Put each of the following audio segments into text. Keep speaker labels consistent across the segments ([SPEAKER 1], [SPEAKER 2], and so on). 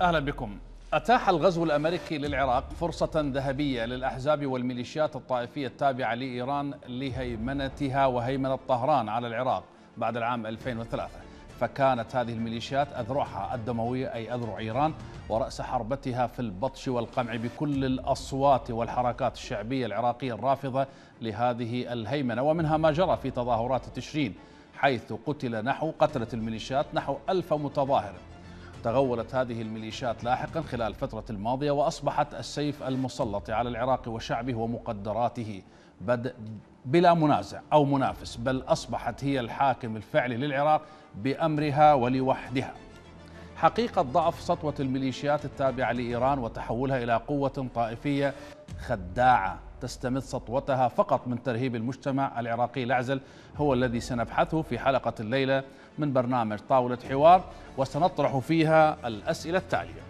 [SPEAKER 1] أهلا بكم أتاح الغزو الأمريكي للعراق فرصة ذهبية للأحزاب والميليشيات الطائفية التابعة لإيران لهيمنتها وهيمنة طهران على العراق بعد العام 2003 فكانت هذه الميليشيات أذرعها الدموية أي أذرع إيران ورأس حربتها في البطش والقمع بكل الأصوات والحركات الشعبية العراقية الرافضة لهذه الهيمنة ومنها ما جرى في تظاهرات تشرين حيث قتل نحو قتلت الميليشيات نحو ألف متظاهر تغولت هذه الميليشيات لاحقا خلال الفترة الماضية وأصبحت السيف المسلط على العراق وشعبه ومقدراته بلا منازع أو منافس بل أصبحت هي الحاكم الفعلي للعراق بأمرها ولوحدها حقيقة ضعف سطوة الميليشيات التابعة لإيران وتحولها إلى قوة طائفية خداعة تستمد سطوتها فقط من ترهيب المجتمع العراقي الأعزل هو الذي سنبحثه في حلقة الليلة من برنامج طاولة حوار وسنطرح فيها الأسئلة التالية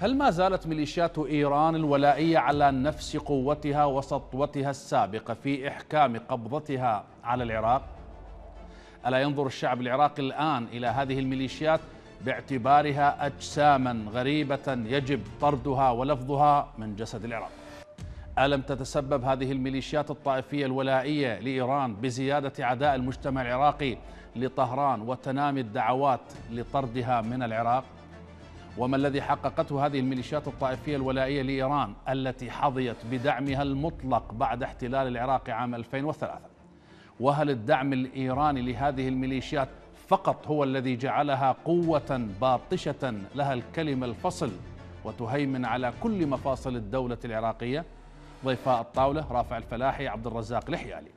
[SPEAKER 1] هل ما زالت ميليشيات إيران الولائية على نفس قوتها وسطوتها السابقة في إحكام قبضتها على العراق؟ ألا ينظر الشعب العراقي الآن إلى هذه الميليشيات باعتبارها أجساما غريبة يجب طردها ولفظها من جسد العراق؟ ألم تتسبب هذه الميليشيات الطائفية الولائية لإيران بزيادة عداء المجتمع العراقي لطهران وتنامي الدعوات لطردها من العراق؟ وما الذي حققته هذه الميليشيات الطائفية الولائية لإيران التي حظيت بدعمها المطلق بعد احتلال العراق عام 2003 وهل الدعم الإيراني لهذه الميليشيات فقط هو الذي جعلها قوة باطشة لها الكلمة الفصل وتهيمن على كل مفاصل الدولة العراقية؟ ضيفاء الطاولة رافع الفلاحي عبد الرزاق الحيالي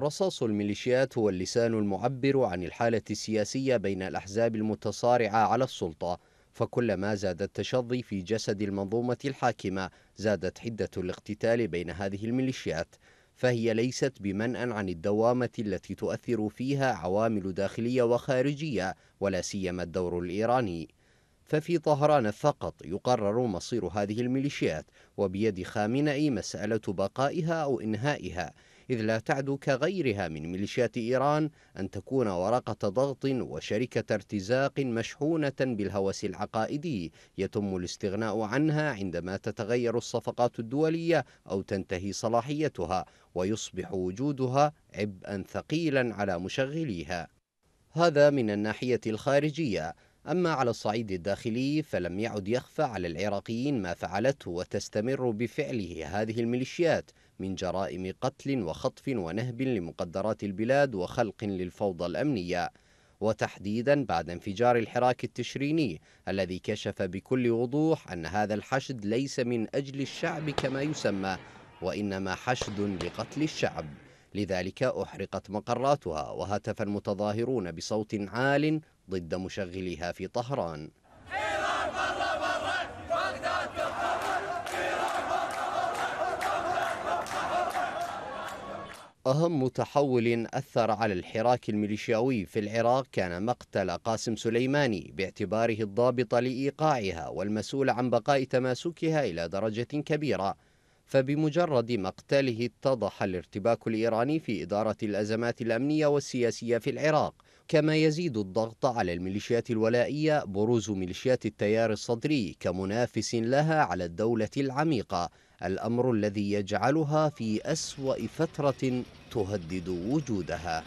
[SPEAKER 2] رصاص الميليشيات هو اللسان المعبر عن الحالة السياسية بين الأحزاب المتصارعة على السلطة فكلما زاد التشظي في جسد المنظومة الحاكمة زادت حدة الاقتتال بين هذه الميليشيات فهي ليست بمنأى عن الدوامة التي تؤثر فيها عوامل داخلية وخارجية ولا سيما الدور الإيراني ففي طهران فقط يقرر مصير هذه الميليشيات وبيد خامنئي مسألة بقائها أو إنهائها إذ لا تعدو كغيرها من ميليشيات إيران أن تكون ورقة ضغط وشركة ارتزاق مشحونة بالهوس العقائدي يتم الاستغناء عنها عندما تتغير الصفقات الدولية أو تنتهي صلاحيتها ويصبح وجودها عبئا ثقيلا على مشغليها هذا من الناحية الخارجية أما على الصعيد الداخلي فلم يعد يخفى على العراقيين ما فعلته وتستمر بفعله هذه الميليشيات من جرائم قتل وخطف ونهب لمقدرات البلاد وخلق للفوضى الأمنية وتحديدا بعد انفجار الحراك التشريني الذي كشف بكل وضوح أن هذا الحشد ليس من أجل الشعب كما يسمى وإنما حشد لقتل الشعب لذلك أحرقت مقراتها وهتف المتظاهرون بصوت عال ضد مشغلها في طهران أهم تحول أثر على الحراك الميليشياوي في العراق كان مقتل قاسم سليماني باعتباره الضابط لإيقاعها والمسؤول عن بقاء تماسكها إلى درجة كبيرة فبمجرد مقتله اتضح الارتباك الإيراني في إدارة الأزمات الأمنية والسياسية في العراق كما يزيد الضغط على الميليشيات الولائية بروز ميليشيات التيار الصدري كمنافس لها على الدولة العميقة الأمر الذي يجعلها في أسوأ فترة تهدد وجودها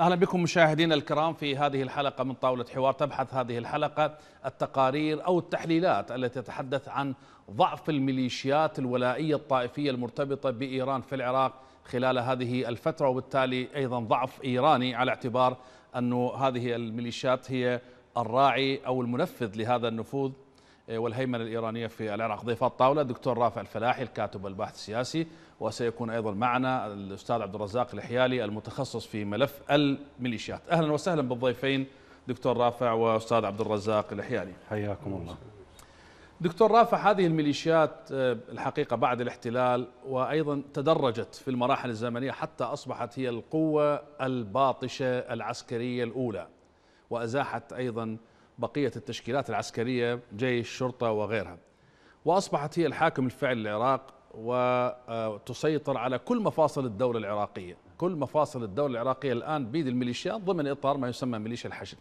[SPEAKER 1] اهلا بكم مشاهدينا الكرام في هذه الحلقه من طاوله حوار تبحث هذه الحلقه التقارير او التحليلات التي تتحدث عن ضعف الميليشيات الولائيه الطائفيه المرتبطه بايران في العراق خلال هذه الفتره وبالتالي ايضا ضعف ايراني على اعتبار انه هذه الميليشيات هي الراعي او المنفذ لهذا النفوذ والهيمنة الإيرانية في العراق ضيف الطاولة الدكتور رافع الفلاحي الكاتب والباحث السياسي وسيكون أيضا معنا الأستاذ عبد الرزاق الحيالي المتخصص في ملف الميليشيات أهلا وسهلا بالضيفين دكتور رافع وأستاذ عبد الرزاق الحيالي حياكم الله دكتور رافع هذه الميليشيات آه، الحقيقة بعد الاحتلال وأيضا تدرجت في المراحل الزمنية حتى أصبحت هي القوة الباطشة العسكرية الأولى وأزاحت أيضا بقية التشكيلات العسكرية جيش شرطة وغيرها وأصبحت هي الحاكم الفعلي للعراق وتسيطر على كل مفاصل الدولة العراقية كل مفاصل الدولة العراقية الآن بيد الميليشيات ضمن إطار ما يسمى ميليشيا الحشد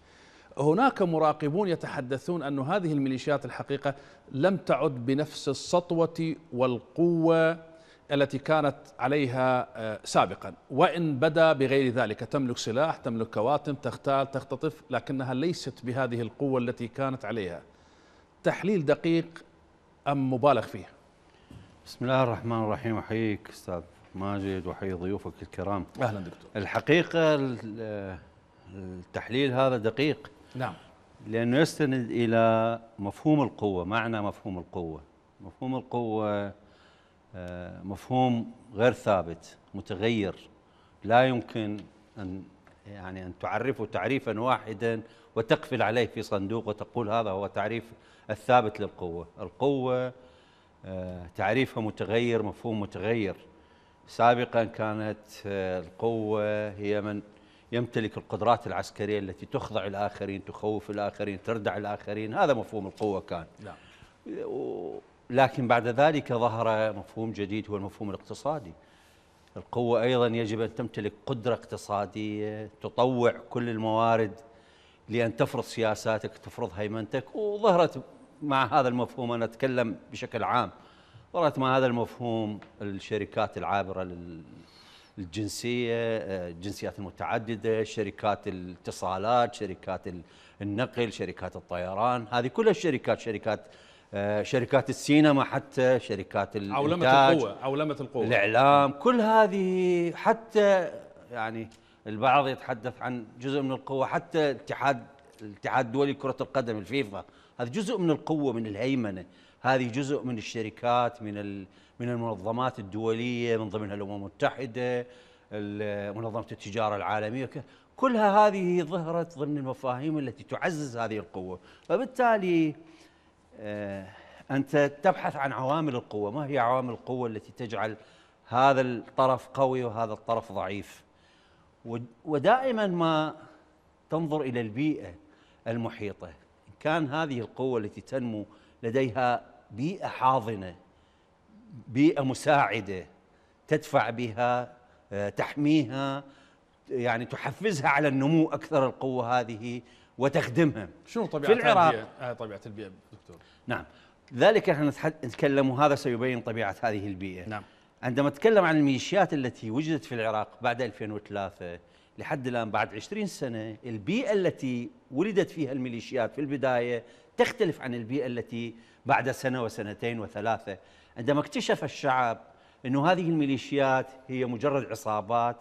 [SPEAKER 1] هناك مراقبون يتحدثون أن هذه الميليشيات الحقيقة لم تعد بنفس السطوة والقوة التي كانت عليها آه، سابقا وإن بدا بغير ذلك تملك سلاح تملك كواتم تغتال تختطف لكنها ليست بهذه القوة التي كانت عليها تحليل دقيق أم مبالغ فيه
[SPEAKER 3] بسم الله الرحمن الرحيم أحييك أستاذ ماجد وحي ضيوفك الكرام أهلا دكتور الحقيقة التحليل هذا دقيق نعم لأنه يستند إلى مفهوم القوة معنى مفهوم القوة مفهوم القوة آه، مفهوم غير ثابت متغير لا يمكن ان يعني ان تعرفه تعريفا واحدا وتقفل عليه في صندوق وتقول هذا هو تعريف الثابت للقوه، القوه آه، تعريفها متغير مفهوم متغير سابقا كانت آه، القوه هي من يمتلك القدرات العسكريه التي تخضع الاخرين، تخوف الاخرين، تردع الاخرين، هذا مفهوم القوه كان. نعم. لكن بعد ذلك ظهر مفهوم جديد هو المفهوم الاقتصادي القوة أيضا يجب أن تمتلك قدرة اقتصادية تطوع كل الموارد لأن تفرض سياساتك تفرض هيمنتك وظهرت مع هذا المفهوم أنا أتكلم بشكل عام ظهرت مع هذا المفهوم الشركات العابرة للجنسية آه، الجنسيات المتعددة شركات الاتصالات شركات النقل شركات الطيران هذه كلها الشركات شركات آه، شركات السينما حتى شركات عولمة القوة
[SPEAKER 1] عولمة القوة الإعلام
[SPEAKER 3] كل هذه حتى يعني البعض يتحدث عن جزء من القوة حتى الاتحاد الاتحاد الدولي لكرة القدم الفيفا هذا جزء من القوة من الهيمنة هذه جزء من الشركات من من المنظمات الدولية من ضمنها الأمم المتحدة منظمة التجارة العالمية كلها هذه ظهرت ضمن المفاهيم التي تعزز هذه القوة فبالتالي أنت تبحث عن عوامل القوة ما هي عوامل القوة التي تجعل هذا الطرف قوي وهذا الطرف ضعيف ودائما ما تنظر إلى البيئة المحيطة إن كان هذه القوة التي تنمو لديها بيئة حاضنة بيئة مساعدة تدفع بها آه، تحميها يعني تحفزها على النمو أكثر القوة هذه وتخدمها شنو طبيعه في العراق البيئة.
[SPEAKER 1] آه، طبيعه البيئه
[SPEAKER 3] دكتور نعم ذلك احنا نتكلم وهذا سيبين طبيعه هذه البيئه نعم عندما نتكلم عن الميليشيات التي وجدت في العراق بعد 2003 لحد الان بعد 20 سنه البيئه التي ولدت فيها الميليشيات في البدايه تختلف عن البيئه التي بعد سنه وسنتين وثلاثه عندما اكتشف الشعب انه هذه الميليشيات هي مجرد عصابات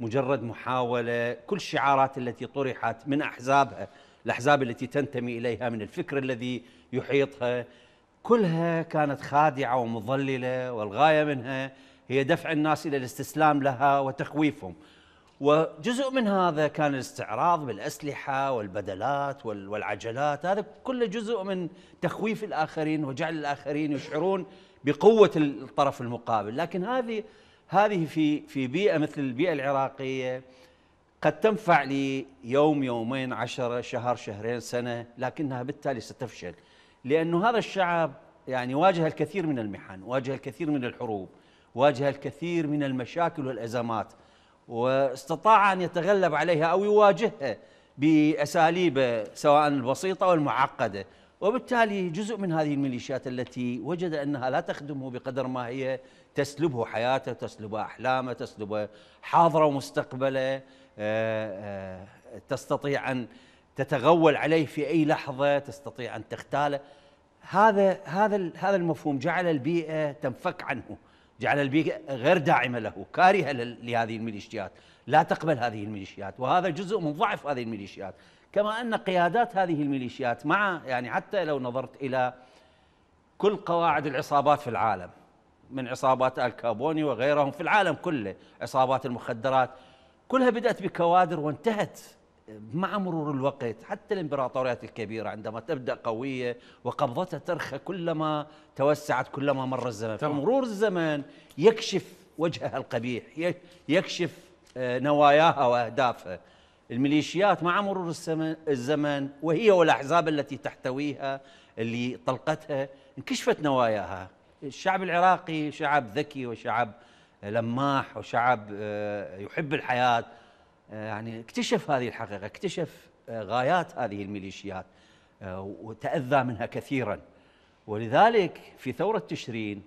[SPEAKER 3] مجرد محاولة كل الشعارات التي طرحت من أحزابها الأحزاب التي تنتمي إليها من الفكر الذي يحيطها كلها كانت خادعة ومضللة والغاية منها هي دفع الناس إلى الاستسلام لها وتخويفهم وجزء من هذا كان الاستعراض بالأسلحة والبدلات والعجلات هذا كله جزء من تخويف الآخرين وجعل الآخرين يشعرون بقوة الطرف المقابل لكن هذه هذه في في بيئه مثل البيئه العراقيه قد تنفع ليوم يومين عشرة شهر شهرين سنة لكنها بالتالي ستفشل لأنه هذا الشعب يعني واجه الكثير من المحن واجه الكثير من الحروب واجه الكثير من المشاكل والأزمات واستطاع أن يتغلب عليها أو يواجهها بأساليبه سواء البسيطة أو المعقدة وبالتالي جزء من هذه الميليشيات التي وجد انها لا تخدمه بقدر ما هي تسلبه حياته، تسلبه احلامه، تسلبه حاضره ومستقبله، آه، آه، تستطيع ان تتغول عليه في اي لحظه، تستطيع ان تغتاله. هذا هذا هذا المفهوم جعل البيئه تنفك عنه، جعل البيئه غير داعمه له، كارهه لهذه الميليشيات، لا تقبل هذه الميليشيات، وهذا جزء من ضعف هذه الميليشيات، كما أن قيادات هذه الميليشيات مع يعني حتى لو نظرت إلى كل قواعد العصابات في العالم من عصابات الكابوني وغيرهم في العالم كله عصابات المخدرات كلها بدأت بكوادر وانتهت مع مرور الوقت حتى الامبراطوريات الكبيرة عندما تبدأ قوية وقبضتها ترخى كلما توسعت كلما مر الزمن فمرور الزمن يكشف وجهها القبيح يكشف آه، نواياها وأهدافها الميليشيات مع مرور الزمن وهي والاحزاب التي تحتويها اللي طلقتها انكشفت نواياها الشعب العراقي شعب ذكي وشعب لماح وشعب آه، يحب الحياه آه، يعني اكتشف هذه الحقيقه اكتشف آه، غايات هذه الميليشيات وتاذى منها كثيرا ولذلك في ثوره تشرين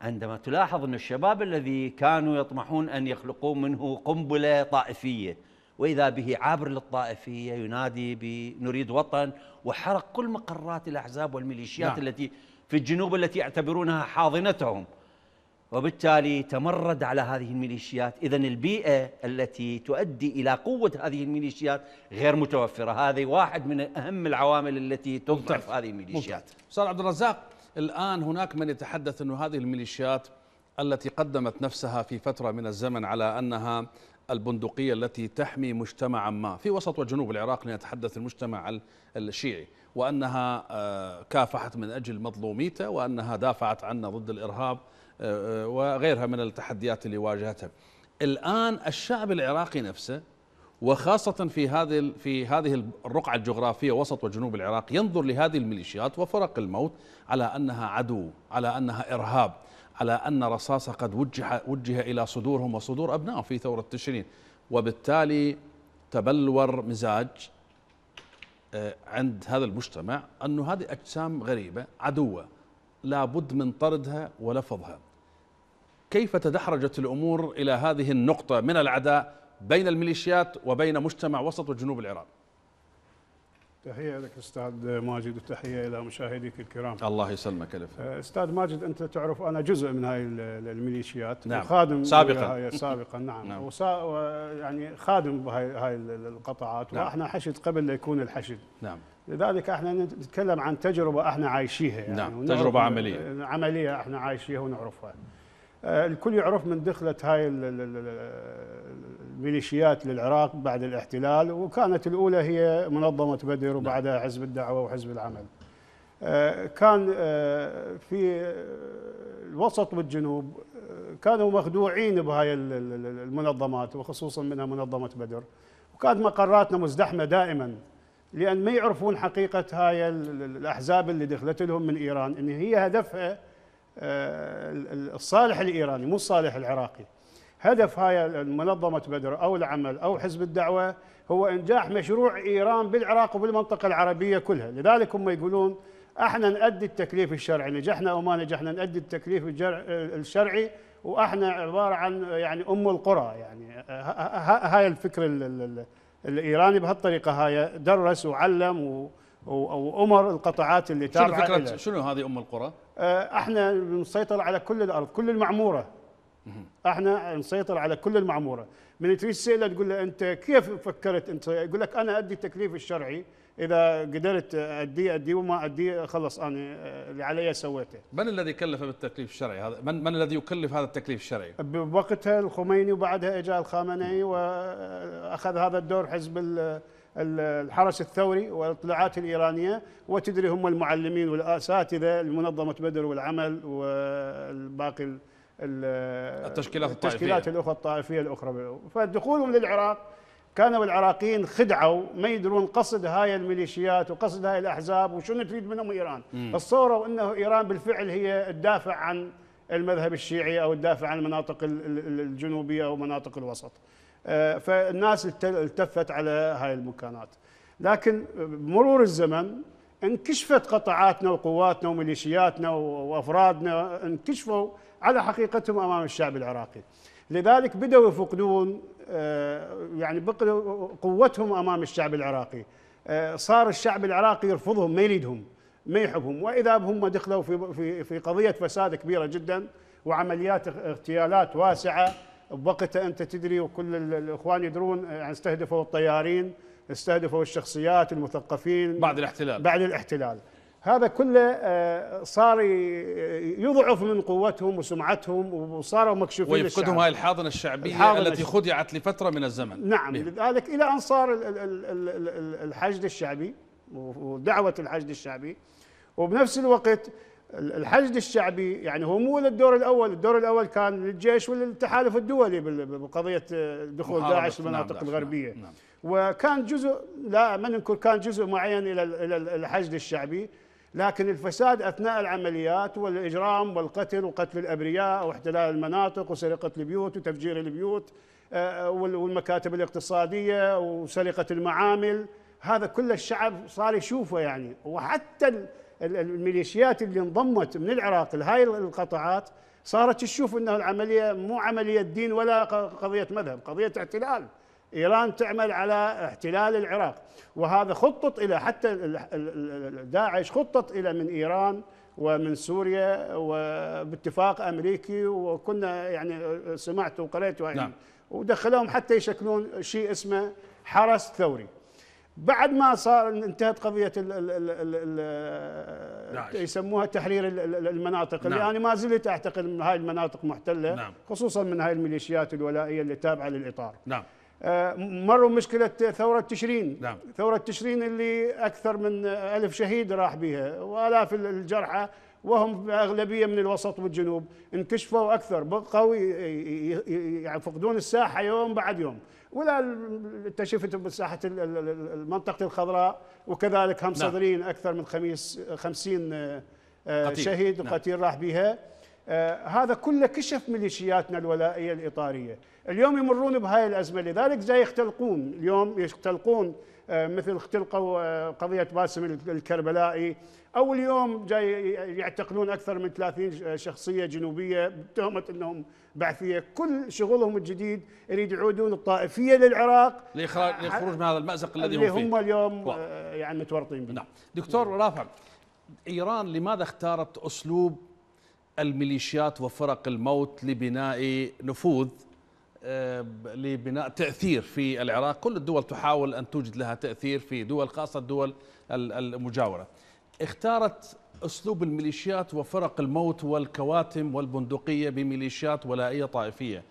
[SPEAKER 3] عندما تلاحظ ان الشباب الذي كانوا يطمحون ان يخلقوا منه قنبله طائفيه وإذا به عابر للطائفية ينادي بنريد وطن وحرق كل مقرات الأحزاب والميليشيات نعم. التي في الجنوب التي يعتبرونها حاضنتهم وبالتالي تمرد على هذه الميليشيات إذا البيئة التي تؤدي إلى قوة هذه الميليشيات غير متوفرة هذه واحد من أهم العوامل التي تضعف هذه الميليشيات
[SPEAKER 1] أستاذ عبد الرزاق الآن هناك من يتحدث أن هذه الميليشيات التي قدمت نفسها في فترة من الزمن على أنها البندقية التي تحمي مجتمعا ما في وسط وجنوب العراق لنتحدث المجتمع الشيعي وأنها آه، كافحت من أجل مظلوميته وأنها دافعت عنا ضد الإرهاب آه، آه، وغيرها من التحديات اللي واجهتها الآن الشعب العراقي نفسه وخاصة في هذه في هذه الرقعة الجغرافية وسط وجنوب العراق ينظر لهذه الميليشيات وفرق الموت على أنها عدو على أنها إرهاب على أن رصاصة قد وجه, وجه إلى صدورهم وصدور أبنائهم في ثورة تشرين وبالتالي تبلور مزاج آه، عند هذا المجتمع أنه هذه أجسام غريبة عدوة لابد من طردها ولفظها كيف تدحرجت الأمور إلى هذه النقطة من العداء بين الميليشيات وبين مجتمع
[SPEAKER 4] وسط وجنوب العراق تحية لك أستاذ ماجد وتحية إلى مشاهديك الكرام
[SPEAKER 1] الله يسلمك ألف
[SPEAKER 4] أستاذ ماجد أنت تعرف أنا جزء من هاي الميليشيات نعم وخادم سابقا سابقا نعم, نعم. وسا يعني خادم بهاي هاي القطاعات نعم. وإحنا حشد قبل لا يكون الحشد نعم لذلك احنا نتكلم عن تجربة احنا عايشيها يعني نعم تجربة عملية عملية احنا عايشيها ونعرفها آه، الكل يعرف من دخلت هاي ميليشيات للعراق بعد الاحتلال وكانت الأولى هي منظمة بدر وبعدها نعم. حزب الدعوة وحزب العمل آه، كان آه، في آه، الوسط والجنوب كانوا مخدوعين بهاي المنظمات وخصوصا منها منظمة بدر وكانت مقراتنا مزدحمة دائما لأن ما يعرفون حقيقة هاي الأحزاب اللي دخلت لهم من إيران إن هي هدفها الصالح الإيراني مو الصالح العراقي هدف هاي منظمة بدر أو العمل أو حزب الدعوة هو إنجاح مشروع إيران بالعراق وبالمنطقة العربية كلها لذلك هم يقولون احنا نأدي التكليف الشرعي نجحنا يعني أو ما نجحنا نأدي التكليف الشرعي واحنا عبارة عن يعني أم القرى يعني هاي الفكر الإيراني بهالطريقة هاي درس وعلم و وامر القطاعات اللي تابعه شنو فكره شنو
[SPEAKER 1] هذه ام القرى؟
[SPEAKER 4] احنا بنسيطر على كل الارض كل المعموره احنا نسيطر على كل المعموره من تساله تقول له انت كيف فكرت انت يقول لك انا ادي التكليف الشرعي اذا قدرت ادي ادي وما ادي خلص انا اللي علي سويته
[SPEAKER 1] من الذي كلف بالتكليف الشرعي هذا من من الذي يكلف هذا التكليف الشرعي
[SPEAKER 4] بوقتها الخميني وبعدها اجى الخامنئي واخذ هذا الدور حزب الحرس الثوري والاطلاعات الإيرانية وتدري هم المعلمين والأساتذة لمنظمة بدر والعمل والباقي التشكيلات, التشكيلات الاخرى الطائفيه الاخرى فدخولهم للعراق كانوا العراقيين خدعوا ما يدرون قصد هاي الميليشيات وقصد هاي الاحزاب وشنو تريد منهم ايران تصوروا انه ايران بالفعل هي الدافع عن المذهب الشيعي او الدافع عن المناطق الجنوبيه او مناطق الوسط آه، فالناس التفت على هاي المكانات لكن بمرور الزمن انكشفت قطاعاتنا وقواتنا وميليشياتنا وافرادنا انكشفوا على حقيقتهم امام الشعب العراقي. لذلك بدأوا يفقدون آه، يعني بقوا قوتهم امام الشعب العراقي. آه، صار الشعب العراقي يرفضهم ما يريدهم ما يحبهم واذا هم دخلوا في في في قضيه فساد كبيره جدا وعمليات اغتيالات واسعه بوقتها انت تدري وكل الاخوان يدرون يعني استهدفوا الطيارين استهدفوا الشخصيات المثقفين بعد الاحتلال بعد الاحتلال هذا كله آه، صار يضعف من قوتهم وسمعتهم وصاروا مكشوفين ويفقدهم هاي الحاضنة
[SPEAKER 1] الشعبية الحاضنة التي خدعت لفترة من الزمن نعم, نعم.
[SPEAKER 4] لذلك إلى أن صار الحشد الشعبي ودعوة الحشد الشعبي وبنفس الوقت الحشد الشعبي يعني هو مو للدور الاول، الدور الاول كان للجيش وللتحالف الدولي بقضيه آه، دخول داعش نعم، المناطق نعم الغربيه. نعم. وكان جزء لا ما ننكر كان جزء معين الى الى الحشد الشعبي لكن الفساد أثناء العمليات والإجرام والقتل وقتل الأبرياء واحتلال المناطق وسرقة البيوت وتفجير البيوت آه، آه، والمكاتب الاقتصادية وسرقة المعامل هذا كل الشعب صار يشوفه يعني وحتى الميليشيات اللي انضمت من العراق لهاي القطاعات صارت تشوف انه العمليه مو عمليه دين ولا قضيه مذهب قضيه احتلال إيران تعمل على احتلال العراق وهذا خطط إلى حتى داعش خطط إلى من إيران ومن سوريا وباتفاق أمريكي وكنا يعني سمعت وقرأت يعني. نعم. ودخلوهم حتى يشكلون شيء اسمه حرس ثوري بعد ما صار انتهت قضيه الـ الـ الـ الـ داعش. يسموها تحرير المناطق نعم. اللي انا ما زلت اعتقد ان هاي المناطق محتله نعم. خصوصا من هاي الميليشيات الولائيه اللي تابعه للاطار نعم آه، مروا مشكلة ثورة تشرين نعم. ثورة تشرين اللي أكثر من ألف شهيد راح بها وآلاف الجرحى وهم أغلبية من الوسط والجنوب انكشفوا أكثر بقوا يفقدون الساحة يوم بعد يوم ولا انتشفت بساحة منطقة الخضراء وكذلك هم نعم. صدرين أكثر من خميس خمسين آه، قتيل. شهيد وقتيل نعم. راح بها آه، هذا كله كشف ميليشياتنا الولائية الإطارية اليوم يمرون بهاي الازمه لذلك جاي يختلقون اليوم يختلقون آه، مثل اختلقوا آه، قضيه باسم الكربلائي او اليوم جاي يعتقلون اكثر من 30 شخصيه جنوبيه بتهمه انهم بعثيه، كل شغلهم الجديد يريد يعودون الطائفيه للعراق
[SPEAKER 1] لاخراج للخروج آه، من هذا المازق الذي هم فيه هم
[SPEAKER 4] اليوم يعني متورطين به نعم دكتور رافع
[SPEAKER 1] ايران لماذا اختارت اسلوب الميليشيات وفرق الموت لبناء نفوذ آه، لبناء تأثير في العراق كل الدول تحاول أن توجد لها تأثير في دول خاصة الدول المجاورة اختارت أسلوب الميليشيات وفرق الموت والكواتم والبندقية بميليشيات ولائية طائفية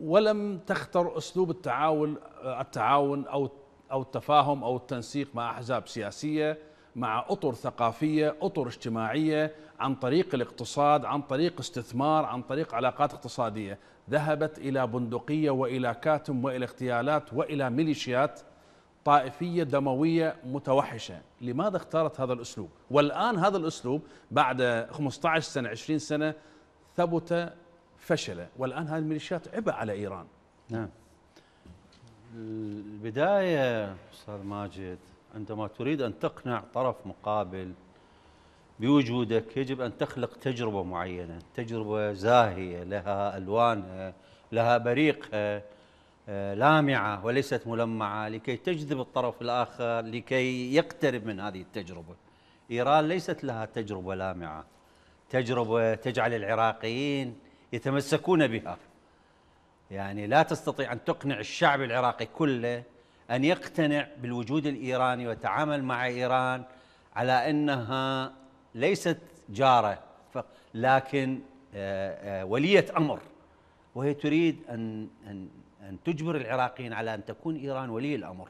[SPEAKER 1] ولم تختر أسلوب التعاون التعاون أو أو التفاهم أو التنسيق مع أحزاب سياسية مع اطر ثقافيه، اطر اجتماعيه عن طريق الاقتصاد، عن طريق استثمار، عن طريق علاقات اقتصاديه، ذهبت الى بندقيه والى كاتم والى اغتيالات والى ميليشيات طائفيه دمويه متوحشه، لماذا اختارت هذا الاسلوب؟ والان هذا الاسلوب بعد 15 سنه 20 سنه ثبت فشل، والان هذه الميليشيات عبء على ايران.
[SPEAKER 3] نعم. البدايه استاذ ماجد عندما تريد أن تقنع طرف مقابل بوجودك يجب أن تخلق تجربة معينة تجربة زاهية لها ألوانها لها بريقها آه، لامعة وليست ملمعة لكي تجذب الطرف الآخر لكي يقترب من هذه التجربة إيران ليست لها تجربة لامعة تجربة تجعل العراقيين يتمسكون بها يعني لا تستطيع أن تقنع الشعب العراقي كله أن يقتنع بالوجود الإيراني وتعامل مع إيران على أنها ليست جارة لكن آه، آه، ولية أمر وهي تريد أن, أن, أن تجبر العراقيين على أن تكون إيران ولي الأمر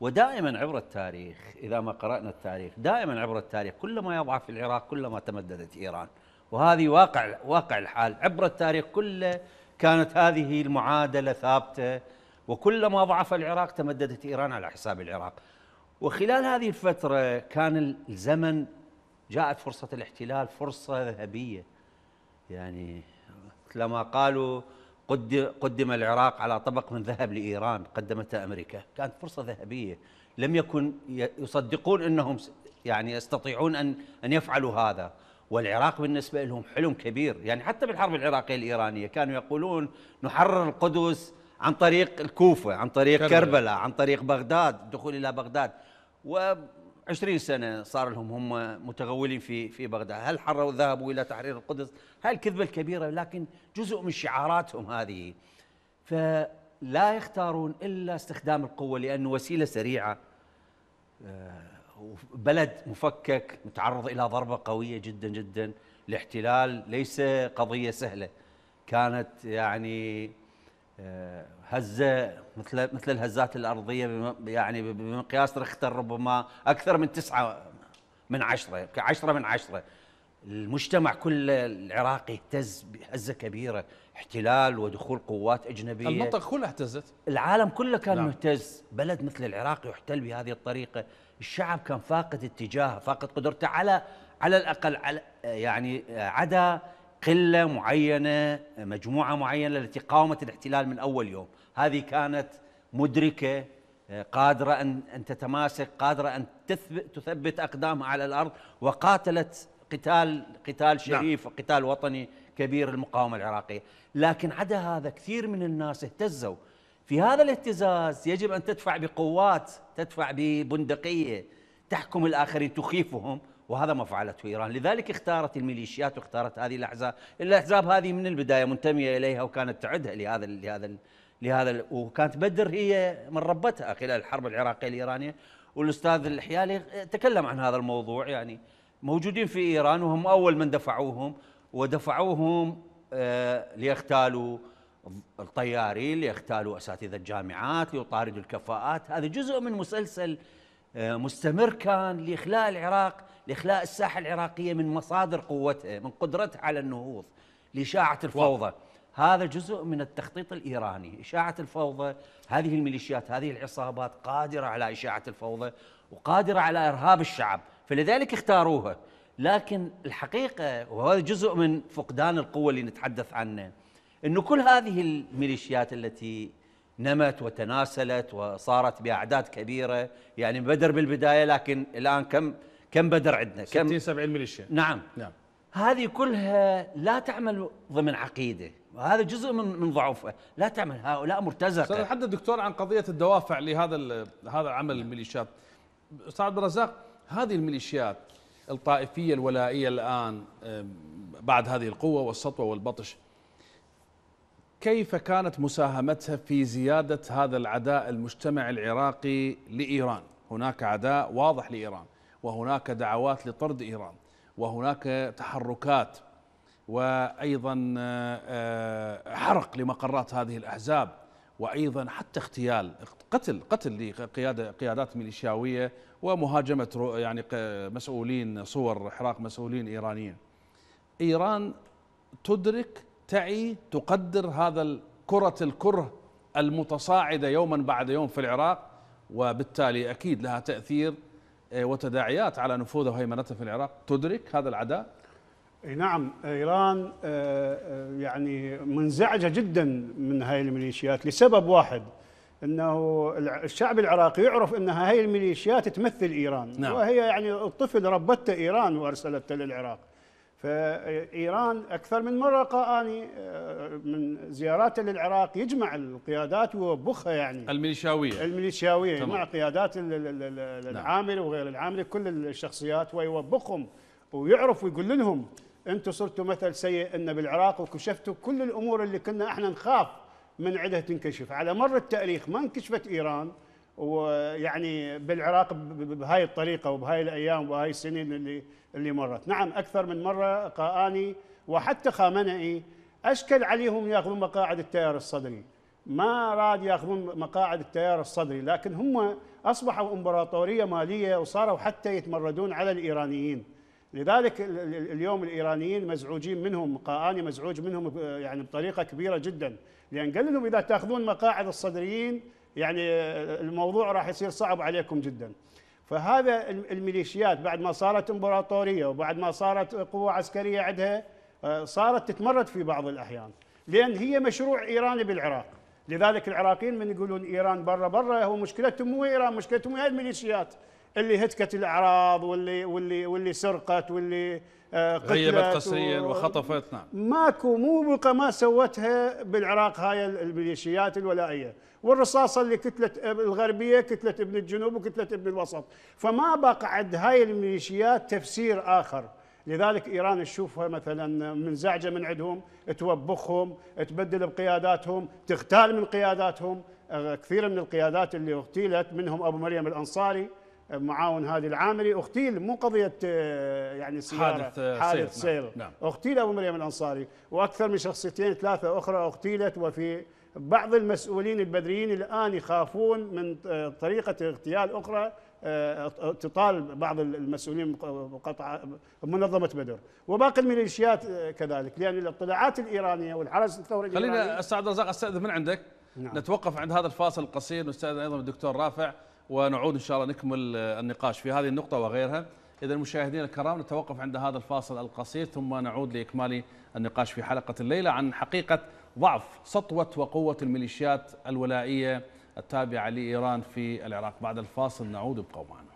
[SPEAKER 3] ودائما عبر التاريخ إذا ما قرأنا التاريخ دائما عبر التاريخ كلما يضعف العراق كلما تمددت إيران وهذه واقع واقع الحال عبر التاريخ كله كانت هذه المعادلة ثابتة وكلما ضعف العراق تمددت إيران على حساب العراق وخلال هذه الفترة كان الزمن جاءت فرصة الاحتلال فرصة ذهبية يعني لما قالوا قدم العراق على طبق من ذهب لإيران قدمتها أمريكا كانت فرصة ذهبية لم يكن يصدقون أنهم يعني يستطيعون أن, أن يفعلوا هذا والعراق بالنسبة لهم حلم كبير يعني حتى بالحرب العراقية الإيرانية كانوا يقولون نحرر القدس عن طريق الكوفة عن طريق كربلاء, عن طريق بغداد الدخول إلى بغداد و20 سنة صار لهم هم متغولين في في بغداد هل حرروا ذهبوا إلى تحرير القدس هاي الكذبة الكبيرة لكن جزء من شعاراتهم هذه فلا يختارون إلا استخدام القوة لأنه وسيلة سريعة آه، بلد مفكك متعرض إلى ضربة قوية جدا جدا الاحتلال ليس قضية سهلة كانت يعني هزه مثل مثل الهزات الارضيه يعني بمقياس ريختر ربما اكثر من تسعه من عشره كعشره من عشره المجتمع كله العراقي اهتز هزه كبيره احتلال ودخول قوات اجنبيه المنطقه كلها اهتزت العالم كله كان نعم. مهتز بلد مثل العراق يحتل بهذه الطريقه الشعب كان فاقد اتجاهه فاقد قدرته على على الاقل على يعني عدا قله معينه مجموعه معينه التي قاومت الاحتلال من اول يوم هذه كانت مدركه قادره ان ان تتماسك قادره ان تثبت تثبت اقدامها على الارض وقاتلت قتال قتال نعم. شريف نعم. وقتال وطني كبير المقاومه العراقيه لكن عدا هذا كثير من الناس اهتزوا في هذا الاهتزاز يجب ان تدفع بقوات تدفع ببندقيه تحكم الاخرين تخيفهم وهذا ما فعلته إيران لذلك اختارت الميليشيات واختارت هذه الأحزاب الأحزاب هذه من البداية منتمية إليها وكانت تعدها لهذا لهذا لهذا وكانت بدر هي من ربتها خلال الحرب العراقية الإيرانية والأستاذ الحيالي تكلم عن هذا الموضوع يعني موجودين في إيران وهم أول من دفعوهم ودفعوهم آه، ليختالوا الطيارين ليختالوا أساتذة الجامعات ليطاردوا الكفاءات هذا جزء من مسلسل آه، مستمر كان لإخلاء العراق لإخلاء الساحة العراقية من مصادر قوتها من قدرتها على النهوض لإشاعة الفوضى هذا جزء من التخطيط الإيراني إشاعة الفوضى هذه الميليشيات هذه العصابات قادرة على إشاعة الفوضى وقادرة على إرهاب الشعب فلذلك اختاروها لكن الحقيقة وهذا جزء من فقدان القوة اللي نتحدث عنه أنه كل هذه الميليشيات التي نمت وتناسلت وصارت بأعداد كبيرة يعني بدر بالبداية لكن الآن كم كم بدر عندنا كم 60 70 ميليشيا نعم نعم هذه كلها لا تعمل ضمن عقيده وهذا جزء من من ضعفها لا تعمل هؤلاء مرتزقه سنتحدث الدكتور عن قضيه الدوافع لهذا
[SPEAKER 1] هذا عمل الميليشيات استاذ عبد الرزاق هذه الميليشيات الطائفيه الولائيه الان بعد هذه القوه والسطوه والبطش كيف كانت مساهمتها في زياده هذا العداء المجتمعي العراقي لايران؟ هناك عداء واضح لايران وهناك دعوات لطرد ايران وهناك تحركات وايضا آه، حرق لمقرات هذه الاحزاب وايضا حتى اغتيال قتل قتل لقياده قيادات ميليشياويه ومهاجمه يعني مسؤولين صور احراق مسؤولين ايرانيين. ايران تدرك تعي تقدر هذا كره الكره المتصاعده يوما بعد يوم في العراق وبالتالي اكيد لها تاثير إيه، وتداعيات على نفوذه وهيمنته في العراق تدرك هذا العداء؟
[SPEAKER 4] نعم ايران إيه، إيه، يعني منزعجه جدا من هاي الميليشيات لسبب واحد انه الشعب العراقي يعرف ان هاي الميليشيات تمثل ايران نعم. وهي يعني الطفل ربته ايران وارسلته للعراق فايران اكثر من مره قاني آه، من زياراته للعراق يجمع القيادات وبخها يعني الميليشياويه الميليشياويه مع قيادات نعم. العامله وغير العامله كل الشخصيات ويوبخهم ويعرف ويقول لهم انتم صرتوا مثل سيء أن بالعراق وكشفتوا كل الامور اللي كنا احنا نخاف من عندها تنكشف على مر التاريخ ما انكشفت ايران ويعني بالعراق بهاي الطريقه وبهاي الايام وبهاي السنين اللي اللي مرت نعم أكثر من مرة قاني وحتى خامنئي أشكل عليهم يأخذون مقاعد التيار الصدري ما راد ياخذون مقاعد التيار الصدري لكن هم اصبحوا امبراطوريه ماليه وصاروا حتى يتمردون على الايرانيين لذلك اليوم الايرانيين مزعوجين منهم قاني مزعوج منهم يعني بطريقه كبيره جدا لان قال لهم اذا تاخذون مقاعد الصدريين يعني الموضوع راح يصير صعب عليكم جدا فهذا الميليشيات بعد ما صارت امبراطوريه وبعد ما صارت قوه عسكريه عندها آه، صارت تتمرد في بعض الاحيان لان هي مشروع ايراني بالعراق لذلك العراقيين من يقولون ايران برا برا هو مشكلتهم مو ايران مشكلتهم هي الميليشيات اللي هتكت الاعراض واللي واللي واللي سرقت واللي آه، غيبت قسريا و... وخطفت نعم ماكو مو بقى ما سوتها بالعراق هاي الميليشيات الولائيه والرصاصه اللي كتلت الغربيه كتلت ابن الجنوب وكتلت ابن الوسط فما بقى عند هاي الميليشيات تفسير اخر لذلك ايران تشوفها مثلا منزعجه من عندهم توبخهم تبدل بقياداتهم تغتال من قياداتهم آه، كثير من القيادات اللي اغتيلت منهم ابو مريم الانصاري معاون هادي العامري اغتيل مو قضيه آه، يعني سياره نعم. حادث, حادث سير, سير. نعم. اغتيل ابو مريم الانصاري واكثر من شخصيتين ثلاثه اخرى اغتيلت وفي بعض المسؤولين البدريين الان يخافون من آه، طريقه اغتيال اخرى آه، تطالب بعض المسؤولين قطع منظمه بدر وباقي الميليشيات كذلك لان الاطلاعات الايرانيه والحرس الثوري خلينا
[SPEAKER 1] استاذ رزاق استاذن من عندك نعم. نتوقف عند هذا الفاصل القصير نستاذن ايضا الدكتور رافع ونعود إن شاء الله نكمل النقاش في هذه النقطة وغيرها إذا مشاهدينا الكرام نتوقف عند هذا الفاصل القصير ثم نعود لإكمال النقاش في حلقة الليلة عن حقيقة ضعف سطوة وقوة الميليشيات الولائية التابعة لإيران في العراق بعد الفاصل نعود ابقوا معنا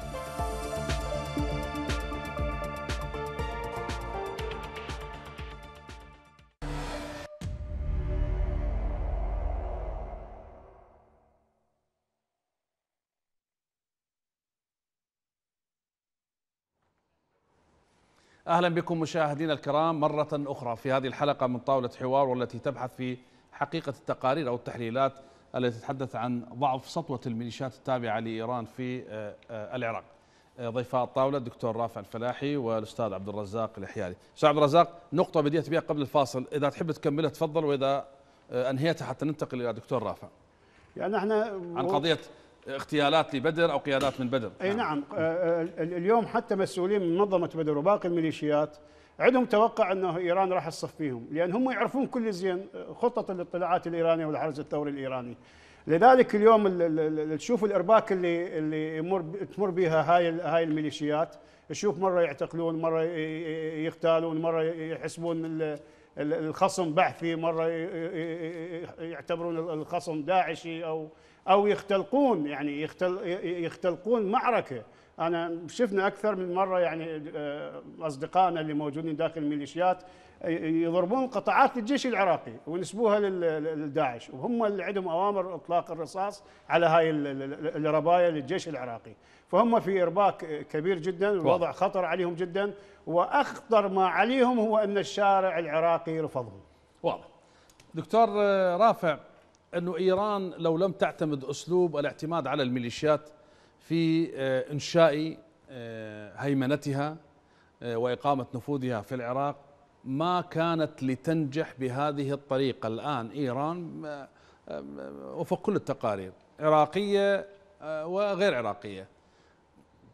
[SPEAKER 1] اهلا بكم مشاهدينا الكرام مره اخرى في هذه الحلقه من طاوله حوار والتي تبحث في حقيقه التقارير او التحليلات التي تتحدث عن ضعف سطوه الميليشيات التابعه لايران في آه، آه، العراق. آه، ضيفاء الطاوله الدكتور رافع الفلاحي والاستاذ عبد الرزاق الاحيالي. استاذ عبد الرزاق نقطه بديت بها قبل الفاصل اذا تحب تكملها تفضل واذا انهيتها حتى ننتقل الى دكتور رافع.
[SPEAKER 4] يعني احنا عن قضيه
[SPEAKER 1] اغتيالات لبدر او قيادات من بدر
[SPEAKER 4] اي نعم, نعم. آه، آه، اليوم حتى مسؤولين من منظمه بدر وباقي الميليشيات عندهم توقع انه ايران راح تصف فيهم لان هم يعرفون كل زين خطه الاطلاعات الايرانيه والحرس الثوري الايراني لذلك اليوم تشوف الارباك اللي اللي يمر تمر بها هاي هاي الميليشيات تشوف مره يعتقلون مره يغتالون مره يحسبون الخصم بعثي مره يعتبرون الخصم داعشي او او يختلقون يعني يختلقون معركه انا شفنا اكثر من مره يعني آه، اصدقائنا اللي موجودين داخل الميليشيات آه، يضربون قطعات الجيش العراقي ونسبوها للداعش وهم اللي عندهم اوامر اطلاق الرصاص على هاي الربايا للجيش العراقي فهم في ارباك كبير جدا والوضع خطر عليهم جدا واخطر ما عليهم هو ان الشارع العراقي رفضهم واضح
[SPEAKER 1] دكتور آه، رافع أنه إيران لو لم تعتمد أسلوب الاعتماد على الميليشيات في آه، إنشاء آه، هيمنتها آه، وإقامة نفوذها في العراق ما كانت لتنجح بهذه الطريقة الآن إيران وفق كل التقارير عراقية وغير عراقية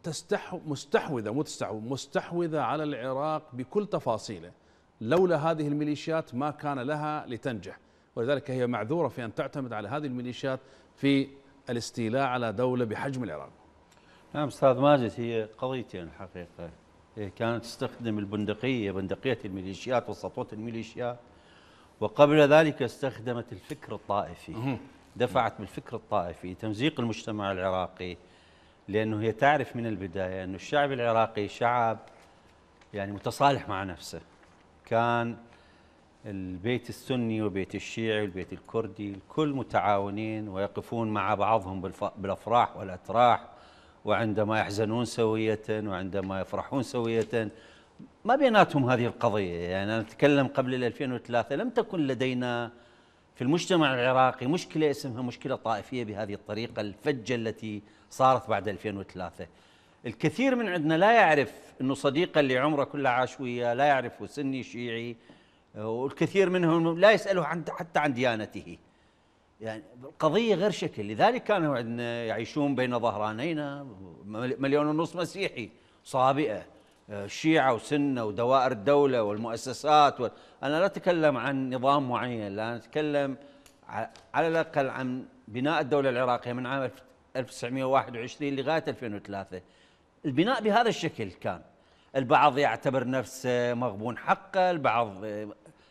[SPEAKER 1] تستح مستحوذة مو تستحوذ مستحوذة على العراق بكل تفاصيله لولا هذه الميليشيات ما كان لها لتنجح ولذلك هي معذورة في أن تعتمد على هذه الميليشيات في الاستيلاء على دولة بحجم العراق نعم أستاذ ماجد
[SPEAKER 3] هي قضيتين الحقيقة كانت تستخدم البندقية بندقية الميليشيات وسطوة الميليشيات وقبل ذلك استخدمت الفكر الطائفي دفعت بالفكر الطائفي تمزيق المجتمع العراقي لأنه هي تعرف من البداية أن الشعب العراقي شعب يعني متصالح مع نفسه كان البيت السني والبيت الشيعي والبيت الكردي الكل متعاونين ويقفون مع بعضهم بالأفراح والأتراح وعندما يحزنون سوية وعندما يفرحون سوية ما بيناتهم هذه القضية يعني أنا أتكلم قبل 2003 لم تكن لدينا في المجتمع العراقي مشكلة اسمها مشكلة طائفية بهذه الطريقة الفجة التي صارت بعد 2003 الكثير من عندنا لا يعرف أنه صديقه اللي عمره كله عاش وياه لا يعرفه سني شيعي والكثير منهم لا يسأله عن حتى عن ديانته يعني القضية غير شكل لذلك كانوا عندنا يعيشون بين ظهرانينا مليون ونص مسيحي صابئة الشيعة وسنة ودوائر الدولة والمؤسسات و... أنا لا أتكلم عن نظام معين لا أتكلم على الأقل عن بناء الدولة العراقية من عام 1921 لغاية 2003 البناء بهذا الشكل كان البعض يعتبر نفسه مغبون حقه البعض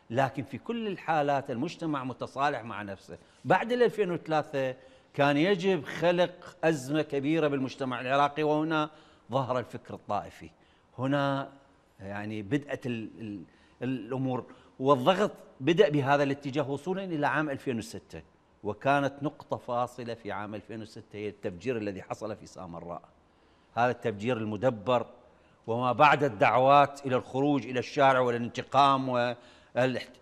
[SPEAKER 3] لكن في كل الحالات المجتمع متصالح مع نفسه بعد 2003 كان يجب خلق أزمة كبيرة بالمجتمع العراقي وهنا ظهر الفكر الطائفي هنا يعني بدأت الـ الـ الأمور والضغط بدأ بهذا الاتجاه وصولا إلى عام 2006 وكانت نقطة فاصلة في عام 2006 هي التفجير الذي حصل في سامراء هذا التفجير المدبر وما بعد الدعوات إلى الخروج إلى الشارع والانتقام و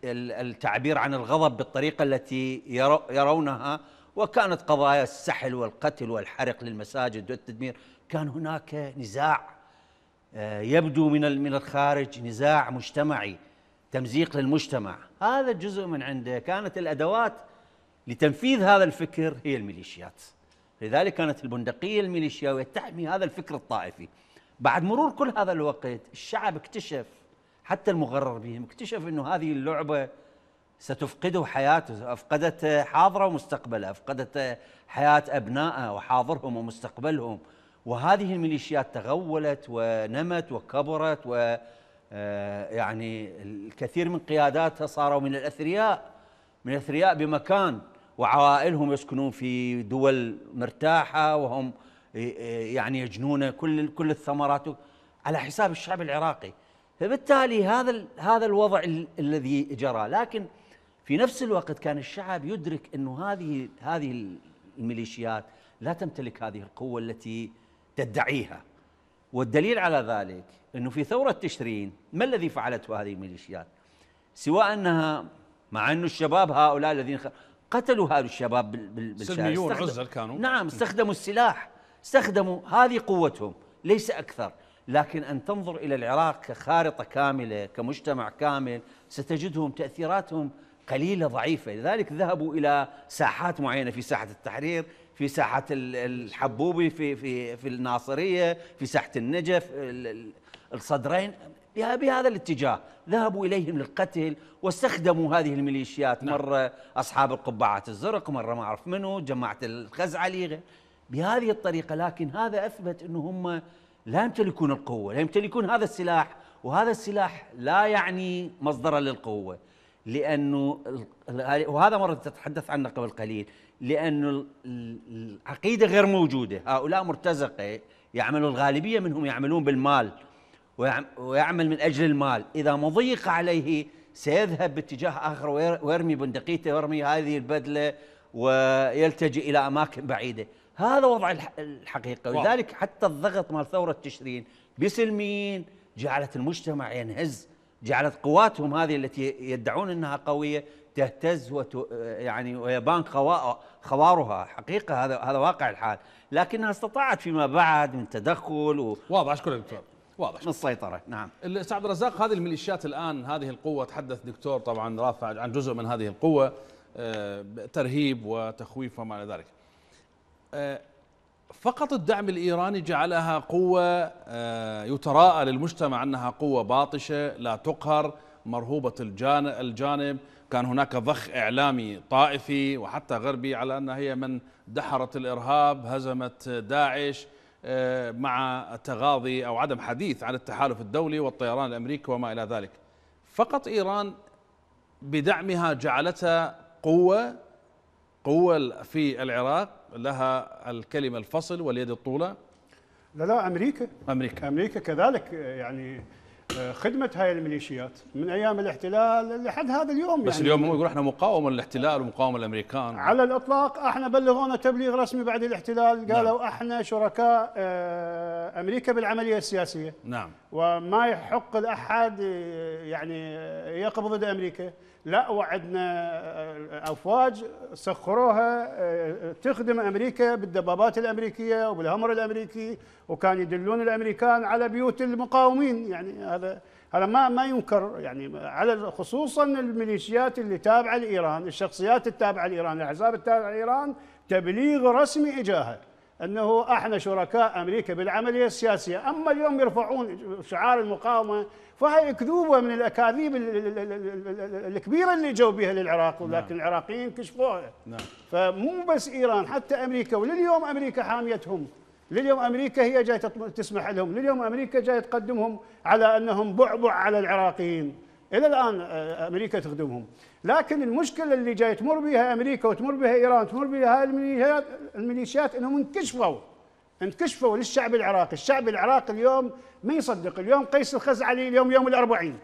[SPEAKER 3] التعبير عن الغضب بالطريقة التي يرونها وكانت قضايا السحل والقتل والحرق للمساجد والتدمير كان هناك نزاع آه، يبدو من من الخارج نزاع مجتمعي تمزيق للمجتمع هذا جزء من عنده كانت الادوات لتنفيذ هذا الفكر هي الميليشيات لذلك كانت البندقيه الميليشياويه تحمي هذا الفكر الطائفي بعد مرور كل هذا الوقت الشعب اكتشف حتى المغرر بهم اكتشف انه هذه اللعبه ستفقده حياته افقدت حاضره ومستقبله افقدت حياه ابنائه وحاضرهم ومستقبلهم وهذه الميليشيات تغولت ونمت وكبرت و آه، يعني الكثير من قياداتها صاروا من الاثرياء من الاثرياء بمكان وعوائلهم يسكنون في دول مرتاحه وهم آه، آه، يعني يجنون كل كل الثمرات على حساب الشعب العراقي فبالتالي هذا هذا الوضع الذي جرى لكن في نفس الوقت كان الشعب يدرك انه هذه هذه الميليشيات لا تمتلك هذه القوه التي تدعيها والدليل على ذلك انه في ثوره تشرين ما الذي فعلته هذه الميليشيات؟ سواء انها مع انه الشباب هؤلاء الذين قتلوا هؤلاء الشباب بالشارع سلميون عزل كانوا نعم استخدموا السلاح استخدموا هذه قوتهم ليس اكثر لكن أن تنظر إلى العراق كخارطة كاملة كمجتمع كامل ستجدهم تأثيراتهم قليلة ضعيفة لذلك ذهبوا إلى ساحات معينة في ساحة التحرير في ساحة الحبوبي في, في, في الناصرية في ساحة النجف الصدرين بهذا الاتجاه ذهبوا إليهم للقتل واستخدموا هذه الميليشيات نعم. مرة أصحاب القبعات الزرق مرة ما أعرف منه جماعة الخزعلي بهذه الطريقة لكن هذا أثبت أنه هم لا يمتلكون القوة لا يمتلكون هذا السلاح وهذا السلاح لا يعني مصدرا للقوة لأنه وهذا مرة تتحدث عنه قبل قليل لأنه العقيدة غير موجودة هؤلاء مرتزقة يعمل الغالبية منهم يعملون بالمال ويعمل من أجل المال إذا مضيق عليه سيذهب باتجاه آخر ويرمي بندقيته ويرمي هذه البدلة ويلتجئ إلى أماكن بعيدة هذا وضع الحقيقه ولذلك حتى الضغط مال ثوره تشرين بسلميين جعلت المجتمع ينهز جعلت قواتهم هذه التي يدعون انها قويه تهتز وت... يعني ويبان خوا... خوارها حقيقه هذا هذا واقع الحال لكنها استطاعت فيما بعد من تدخل و... واضح اشكرك دكتور واضح من السيطره نعم استاذ عبد الرزاق هذه الميليشيات الان هذه القوه تحدث
[SPEAKER 1] دكتور طبعا رافع عن جزء من هذه القوه آه، ترهيب وتخويف وما الى ذلك آه، فقط الدعم الايراني جعلها قوه آه، يتراءى للمجتمع انها قوه باطشه لا تقهر مرهوبه الجانب كان هناك ضخ اعلامي طائفي وحتى غربي على انها هي من دحرت الارهاب هزمت داعش آه، مع تغاضي او عدم حديث عن التحالف الدولي والطيران الامريكي وما الى ذلك فقط ايران بدعمها جعلتها قوه قوه في العراق لها الكلمة الفصل واليد الطولة
[SPEAKER 4] لا لا أمريكا أمريكا أمريكا كذلك يعني آه، خدمت هاي الميليشيات من ايام الاحتلال لحد هذا اليوم بس يعني اليوم يقول
[SPEAKER 1] احنا مقاومه للاحتلال ومقاومه للامريكان
[SPEAKER 4] على الاطلاق احنا بلغونا تبليغ رسمي بعد الاحتلال نعم. قالوا نعم. احنا شركاء آه، امريكا بالعمليه السياسيه نعم وما يحق لاحد يعني يقبض ضد امريكا لا وعدنا آه، افواج سخروها آه، تخدم امريكا بالدبابات الامريكيه وبالهمر الامريكي وكان يدلون الامريكان على بيوت المقاومين يعني هذا هذا ما ما ينكر يعني على خصوصا الميليشيات اللي تابعه لايران الشخصيات التابعه لايران الاحزاب التابعه لايران تبليغ رسمي اجاها. أنه إحنا شركاء أمريكا بالعملية السياسية أما اليوم يرفعون شعار المقاومة فهي كذوبة من الأكاذيب الكبيرة اللي جو بها للعراق ولكن نعم. العراقيين كشفوها نعم. فمو بس إيران حتى أمريكا ولليوم أمريكا حاميتهم لليوم امريكا هي جايه تسمح لهم، لليوم امريكا جايه تقدمهم على انهم بعبع على العراقيين، الى الان آه، امريكا تخدمهم لكن المشكله اللي جاي تمر بها امريكا وتمر بها ايران تمر بها الميليشيات الميليشيات انهم انكشفوا انكشفوا للشعب العراقي الشعب العراقي اليوم ما يصدق اليوم قيس الخزعلي اليوم يوم الأربعين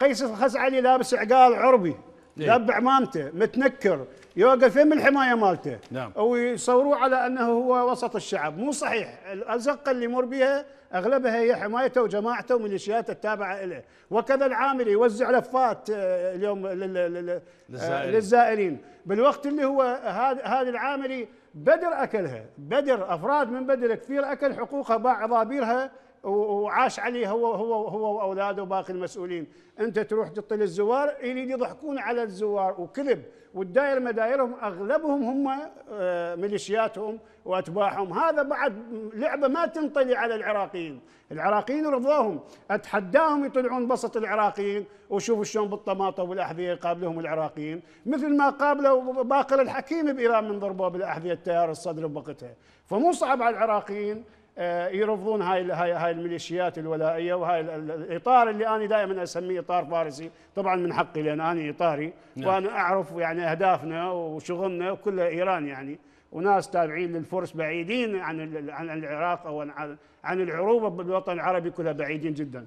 [SPEAKER 4] قيس الخزعلي لابس عقال عربي إيه. لابس عمامته متنكر يوقف يم الحمايه مالته نعم ويصوروه على انه هو وسط الشعب مو صحيح الازقه اللي يمر بها اغلبها هي حمايته وجماعته وميليشياته التابعه له وكذا العامل يوزع لفات آه، اليوم آه، للزائرين بالوقت اللي هو هذا هذا العاملي بدر اكلها بدر افراد من بدر كثير اكل حقوقها باع ضابيرها وعاش عليه هو هو هو واولاده وباقي المسؤولين انت تروح تطل الزوار يريد يضحكون على الزوار وكذب والدائر مدايرهم اغلبهم هم آه، ميليشياتهم واتباعهم هذا بعد لعبه ما تنطلي على العراقيين العراقيين رضاهم اتحداهم يطلعون بسط العراقيين وشوفوا شلون بالطماطه والاحذيه يقابلهم العراقيين مثل ما قابلوا باقر الحكيم بايران من ضربوه بالاحذيه التيار الصدر بوقتها فمو صعب على العراقيين آه، يرفضون هاي هاي هاي الميليشيات الولائيه وهاي الاطار اللي انا دائما اسميه اطار فارسي طبعا من حقي لان انا اطاري نعم. وانا اعرف يعني اهدافنا وشغلنا وكله ايران يعني وناس تابعين للفرس بعيدين عن عن العراق او عن عن العروبه بالوطن العربي كلها بعيدين جدا.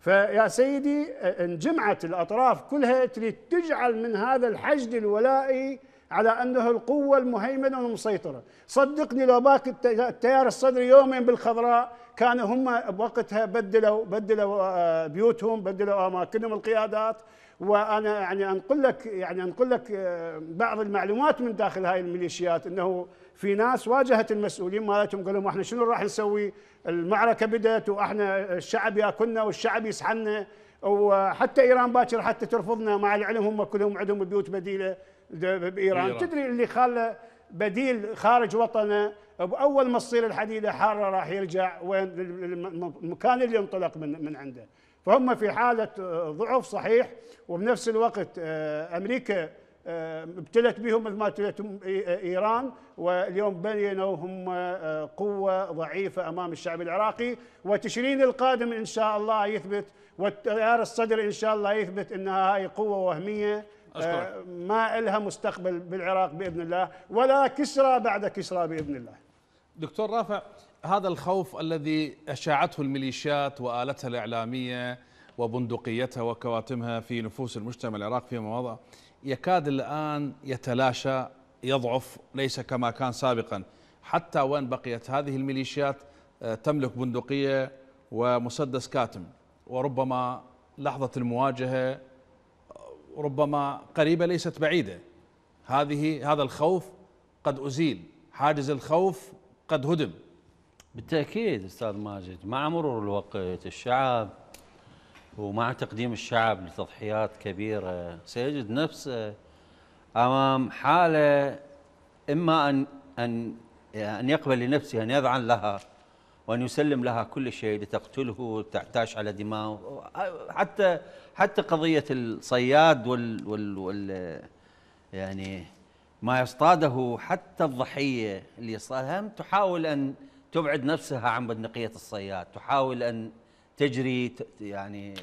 [SPEAKER 4] فيا سيدي انجمعت الاطراف كلها تريد تجعل من هذا الحشد الولائي على أنه القوة المهيمنة والمسيطرة صدقني لو باك التيار الصدري يومين بالخضراء كانوا هم بوقتها بدلوا بدلوا آه، بيوتهم بدلوا أماكنهم القيادات وأنا يعني أنقل لك يعني أنقل لك آه، بعض المعلومات من داخل هاي الميليشيات أنه في ناس واجهت المسؤولين مالتهم قالوا لهم احنا شنو راح نسوي؟ المعركة بدأت واحنا الشعب ياكلنا والشعب يسحنا وحتى ايران باكر حتى ترفضنا مع العلم هم كلهم عندهم بيوت بديله بايران تدري اللي خلى بديل خارج وطنه باول ما تصير الحديده حاره راح يرجع وين المكان اللي انطلق من من عنده فهم في حاله آه، ضعف صحيح وبنفس الوقت آه، امريكا آه، ابتلت بهم مثل ما ابتلت ايران واليوم بينوا هم قوه ضعيفه امام الشعب العراقي وتشرين القادم ان شاء الله يثبت والتيار الصدر ان شاء الله يثبت انها هاي قوه وهميه آه، ما إلها مستقبل بالعراق بإذن الله ولا كسرى بعد كسرى بإذن الله
[SPEAKER 1] دكتور رافع هذا الخوف الذي أشاعته الميليشيات وآلتها الإعلامية وبندقيتها وكواتمها في نفوس المجتمع العراقي فيما مضى يكاد الآن يتلاشى يضعف ليس كما كان سابقا حتى وين بقيت هذه الميليشيات آه، تملك بندقية ومسدس كاتم وربما لحظة المواجهة ربما قريبه ليست بعيده هذه هذا الخوف قد ازيل
[SPEAKER 3] حاجز الخوف قد هدم بالتاكيد استاذ ماجد مع مرور الوقت الشعب ومع تقديم الشعب لتضحيات كبيره سيجد نفسه امام حاله اما ان ان ان يقبل لنفسه ان يذعن لها وأن يسلم لها كل شيء لتقتله وتعتاش على دماء حتى حتى قضية الصياد وال, وال, وال يعني ما يصطاده حتى الضحية اللي يصطادها تحاول أن تبعد نفسها عن بندقيه الصياد تحاول أن تجري يعني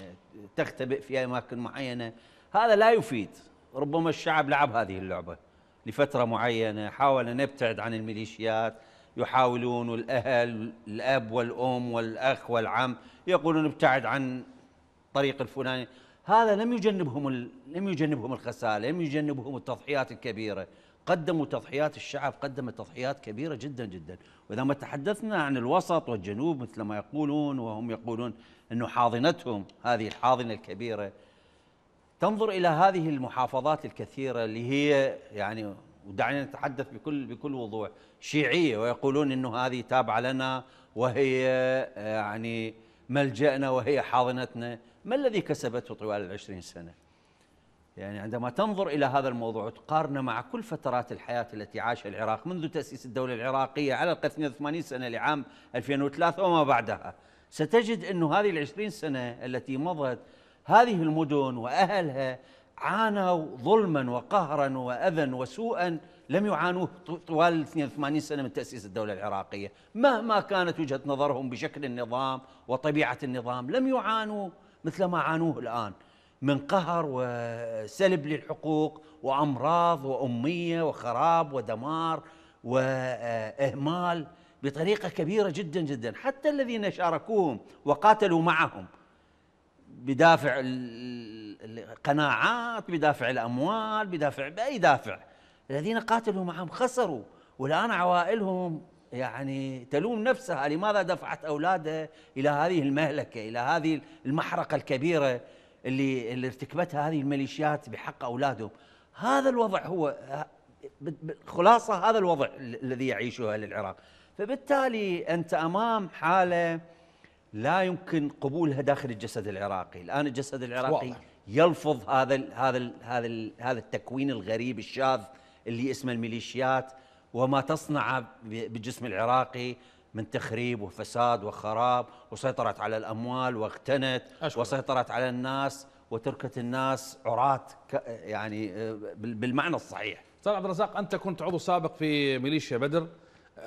[SPEAKER 3] تختبئ في أماكن معينة هذا لا يفيد ربما الشعب لعب هذه اللعبة لفترة معينة حاول أن يبتعد عن الميليشيات يحاولون والأهل الأب والأم والأخ والعم يقولون ابتعد عن طريق الفلاني هذا لم يجنبهم لم يجنبهم الخساره، لم يجنبهم التضحيات الكبيره، قدموا تضحيات الشعب قدمت تضحيات كبيره جدا جدا، واذا ما تحدثنا عن الوسط والجنوب مثل ما يقولون وهم يقولون انه حاضنتهم هذه الحاضنه الكبيره تنظر الى هذه المحافظات الكثيره اللي هي يعني ودعنا نتحدث بكل بكل وضوح، شيعيه ويقولون انه هذه تابعه لنا وهي آه، يعني ملجأنا وهي حاضنتنا ما الذي كسبته طوال العشرين سنة يعني عندما تنظر إلى هذا الموضوع وتقارنه مع كل فترات الحياة التي عاشها العراق منذ تأسيس الدولة العراقية على الأقل 82 سنة لعام 2003 وما بعدها ستجد أن هذه العشرين سنة التي مضت هذه المدن وأهلها عانوا ظلما وقهرا وأذى وسوءا لم يعانوه طوال 82 سنة من تأسيس الدولة العراقية مهما كانت وجهة نظرهم بشكل النظام وطبيعة النظام لم يعانوا مثل ما عانوه الآن من قهر وسلب للحقوق وأمراض وأمية وخراب ودمار وإهمال بطريقة كبيرة جدا جدا حتى الذين شاركوهم وقاتلوا معهم بدافع القناعات بدافع الأموال بدافع بأي دافع الذين قاتلوا معهم خسروا والآن عوائلهم يعني تلوم نفسها لماذا دفعت أولادها إلى هذه المهلكة إلى هذه المحرقة الكبيرة اللي, اللي ارتكبتها هذه الميليشيات بحق أولادهم هذا الوضع هو خلاصة هذا الوضع الذي يعيشه أهل العراق فبالتالي أنت أمام حالة لا يمكن قبولها داخل الجسد العراقي الآن الجسد العراقي يلفظ هذا هذا هذا هذا التكوين الغريب الشاذ اللي اسمه الميليشيات وما تصنع بالجسم العراقي من تخريب وفساد وخراب وسيطرت على الأموال واغتنت أشكرك. وسيطرت على الناس وتركت الناس عراة يعني آه، بالمعنى الصحيح أستاذ عبد الرزاق أنت كنت عضو سابق في ميليشيا
[SPEAKER 1] بدر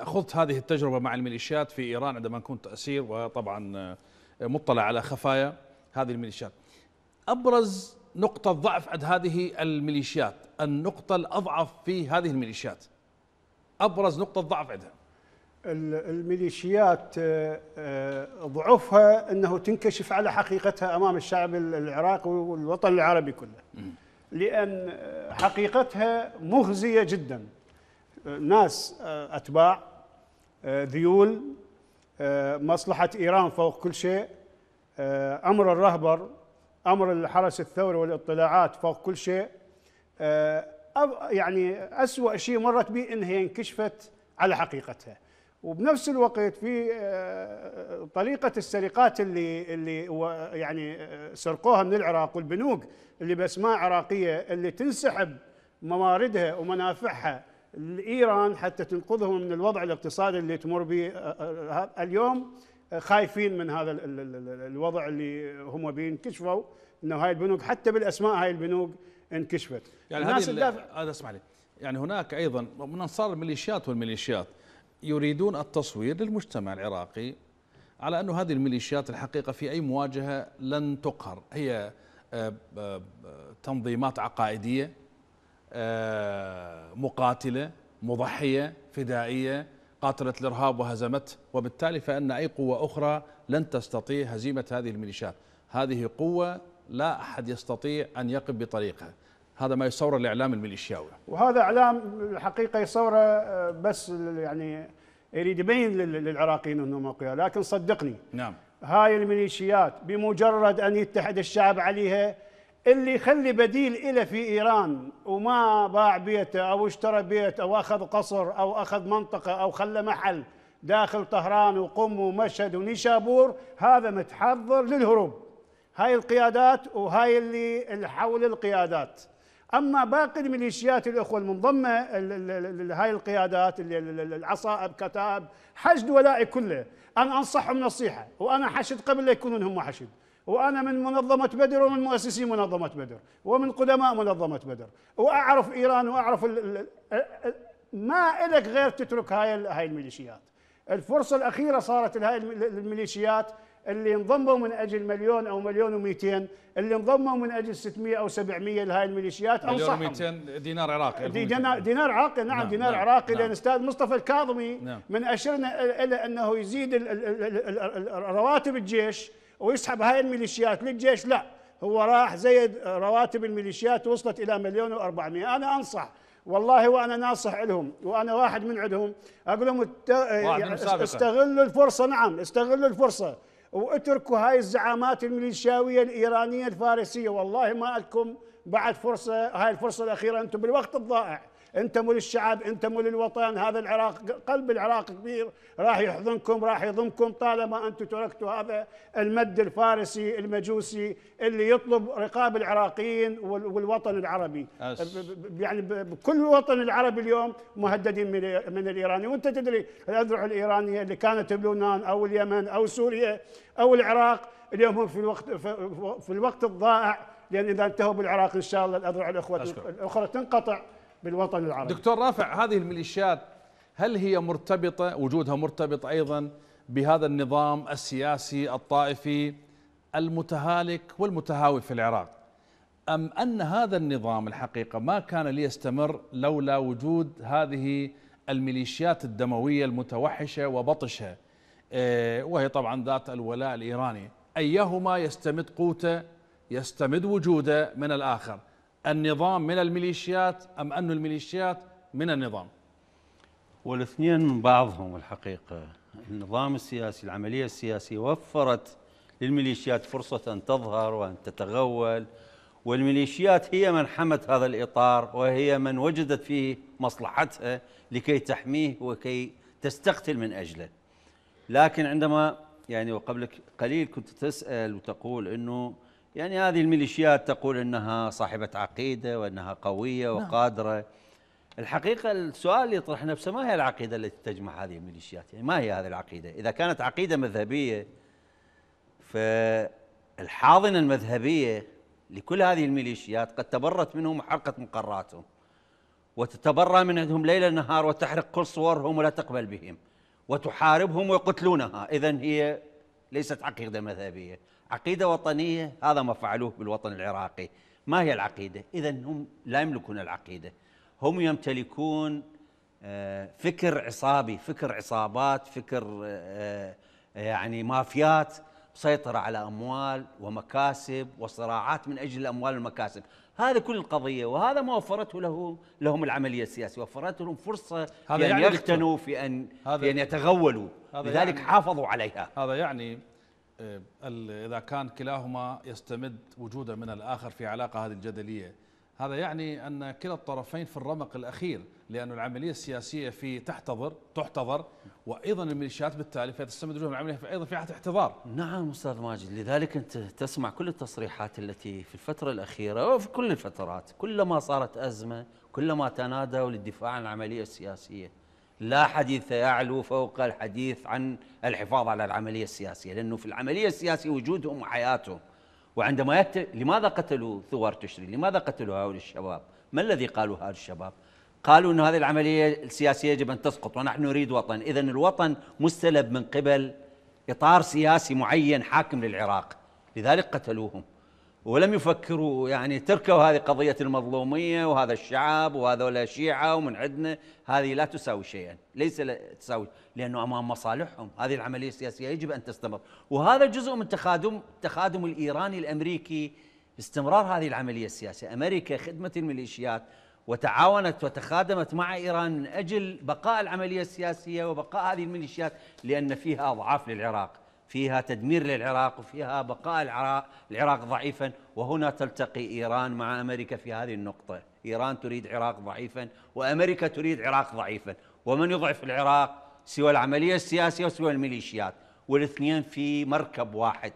[SPEAKER 1] خضت هذه التجربة مع الميليشيات في إيران عندما كنت أسير وطبعا آه، مطلع على خفايا هذه الميليشيات أبرز نقطة ضعف عند هذه الميليشيات النقطة الأضعف في هذه الميليشيات أبرز نقطة ضعف عندها
[SPEAKER 4] الميليشيات آه، آه، ضعفها أنه تنكشف على حقيقتها أمام الشعب العراقي والوطن العربي كله لأن آه، حقيقتها مخزية جدا ناس أتباع ذيول مصلحة إيران فوق كل شيء أمر الرهبر امر الحرس الثوري والاطلاعات فوق كل شيء آه، يعني اسوأ شيء مرت به انها انكشفت على حقيقتها وبنفس الوقت في آه، طريقه السرقات اللي اللي يعني آه، سرقوها من العراق والبنوك اللي باسماء عراقيه اللي تنسحب مواردها ومنافعها لايران حتى تنقذهم من الوضع الاقتصادي اللي تمر به اليوم خايفين من هذا الوضع اللي هم بينكشفوا انه هاي البنوك حتى بالاسماء هاي البنوك انكشفت يعني الناس هذا اسمح لي
[SPEAKER 1] يعني هناك ايضا من انصار الميليشيات والميليشيات يريدون التصوير للمجتمع العراقي على انه هذه الميليشيات الحقيقه في اي مواجهه لن تقهر هي آه، آه، تنظيمات عقائديه آه، مقاتله مضحيه فدائيه قاتلت الارهاب وهزمته وبالتالي فان اي قوه اخرى لن تستطيع هزيمه هذه الميليشيات هذه قوه لا احد يستطيع ان يقف بطريقها هذا ما يصوره الاعلام الميليشياوي
[SPEAKER 4] وهذا اعلام الحقيقه يصوره آه، بس يعني يريد يبين للعراقيين انهم اقوياء لكن صدقني نعم هاي الميليشيات بمجرد ان يتحد الشعب عليها اللي يخلي بديل إلى في إيران وما باع بيته أو اشترى بيت أو أخذ قصر أو أخذ منطقة أو خلى محل داخل طهران وقم ومشهد ونيشابور هذا متحضر للهروب هاي القيادات وهاي اللي حول القيادات اما باقي الميليشيات الاخوه المنضمه لهاي القيادات العصائب كتائب حشد ولائي كله انا انصحهم نصيحه وانا حشد قبل لا يكونون هم حشد وأنا من منظمة بدر ومن مؤسسي منظمة بدر ومن قدماء منظمة بدر وأعرف إيران وأعرف الـ ما إلك غير تترك هاي هاي الميليشيات الفرصة الأخيرة صارت لهاي الميليشيات اللي انضموا من أجل مليون أو مليون و200 اللي انضموا من أجل 600 أو 700 لهاي الميليشيات أنصحهم مليون
[SPEAKER 1] و200 دينار عراقي دينار,
[SPEAKER 4] دينار عراقي نعم, نعم دينار نعم عراقي نعم لأن أستاذ مصطفى الكاظمي نعم من أشرنا إلى أنه يزيد رواتب الجيش ويسحب هاي الميليشيات للجيش لا هو راح زيد رواتب الميليشيات وصلت الى مليون و400 انا انصح والله وانا ناصح لهم وانا واحد من عندهم اقول لهم الت... استغلوا الفرصه نعم استغلوا الفرصه واتركوا هاي الزعامات الميليشياويه الايرانيه الفارسيه والله ما لكم بعد فرصه هاي الفرصه الاخيره انتم بالوقت الضائع انت مول الشعب انت مول الوطن هذا العراق قلب العراق كبير راح يحضنكم راح يضمكم طالما انتم تركتوا هذا المد الفارسي المجوسي اللي يطلب رقاب العراقيين والوطن العربي يعني بكل الوطن العربي اليوم مهددين من من الايراني وانت تدري الاذرع الايرانيه اللي كانت بلبنان او اليمن او سوريا او العراق اليوم هم في الوقت في الوقت الضائع لان اذا انتهوا بالعراق ان شاء الله الاذرع الاخوه الاخرى تنقطع بالوطن العربي
[SPEAKER 1] دكتور رافع هذه الميليشيات هل هي مرتبطة وجودها مرتبط أيضا بهذا النظام السياسي الطائفي المتهالك والمتهاوي في العراق أم أن هذا النظام الحقيقة ما كان ليستمر لولا وجود هذه الميليشيات الدموية المتوحشة وبطشة إيه، وهي طبعا ذات الولاء الإيراني أيهما يستمد قوته يستمد وجوده من الآخر النظام من الميليشيات أم أن الميليشيات من النظام
[SPEAKER 3] والاثنين من بعضهم الحقيقة النظام السياسي العملية السياسية وفرت للميليشيات فرصة أن تظهر وأن تتغول والميليشيات هي من حمت هذا الإطار وهي من وجدت فيه مصلحتها لكي تحميه وكي تستقتل من أجله لكن عندما يعني وقبل قليل كنت تسأل وتقول أنه يعني هذه الميليشيات تقول انها صاحبه عقيده وانها قويه نعم. وقادره نعم. الحقيقه السؤال اللي يطرح نفسه ما هي العقيده التي تجمع هذه الميليشيات؟ يعني ما هي هذه العقيده؟ اذا كانت عقيده مذهبيه فالحاضنه المذهبيه لكل هذه الميليشيات قد تبرت منهم وحرقت مقراتهم وتتبرى من عندهم ليل نهار وتحرق كل صورهم ولا تقبل بهم وتحاربهم ويقتلونها اذا هي ليست عقيده مذهبيه عقيدة وطنية هذا ما فعلوه بالوطن العراقي ما هي العقيدة؟ إذا هم لا يملكون العقيدة هم يمتلكون آه، فكر عصابي فكر عصابات فكر آه، آه، يعني مافيات مسيطرة على أموال ومكاسب وصراعات من أجل الأموال والمكاسب هذا كل القضية وهذا ما وفرته له لهم العملية السياسية وفرته لهم فرصة هذا في أن يعني يغتنوا في أن, في أن يتغولوا لذلك يعني حافظوا عليها هذا يعني آه،
[SPEAKER 1] إذا كان كلاهما يستمد وجودا من الآخر في علاقة هذه الجدلية هذا يعني أن كلا الطرفين في الرمق الأخير لأن العملية السياسية في تحتضر
[SPEAKER 3] تحتضر وأيضا الميليشيات بالتالي فتستمد وجوه العملية أيضا في حالة احتضار نعم أستاذ ماجد لذلك أنت تسمع كل التصريحات التي في الفترة الأخيرة وفي كل الفترات كلما صارت أزمة كلما تنادوا للدفاع عن العملية السياسية لا حديث يعلو فوق الحديث عن الحفاظ على العملية السياسية لأنه في العملية السياسية وجودهم وحياتهم وعندما يت... لماذا قتلوا ثوار تشرين لماذا قتلوا هؤلاء الشباب ما الذي قالوا هؤلاء الشباب قالوا أن هذه العملية السياسية يجب أن تسقط ونحن نريد وطن إذا الوطن مستلب من قبل إطار سياسي معين حاكم للعراق لذلك قتلوهم ولم يفكروا يعني تركوا هذه قضية المظلومية وهذا الشعب وهذول شيعة ومن عندنا هذه لا تساوي شيئا ليس لا تساوي لأنه أمام مصالحهم هذه العملية السياسية يجب أن تستمر وهذا جزء من تخادم تخادم الإيراني الأمريكي استمرار هذه العملية السياسية أمريكا خدمت الميليشيات وتعاونت وتخادمت مع إيران من أجل بقاء العملية السياسية وبقاء هذه الميليشيات لأن فيها أضعاف للعراق فيها تدمير للعراق وفيها بقاء العراق, العراق ضعيفا وهنا تلتقي إيران مع أمريكا في هذه النقطة إيران تريد عراق ضعيفا وأمريكا تريد عراق ضعيفا ومن يضعف العراق سوى العملية السياسية وسوى الميليشيات والاثنين في مركب واحد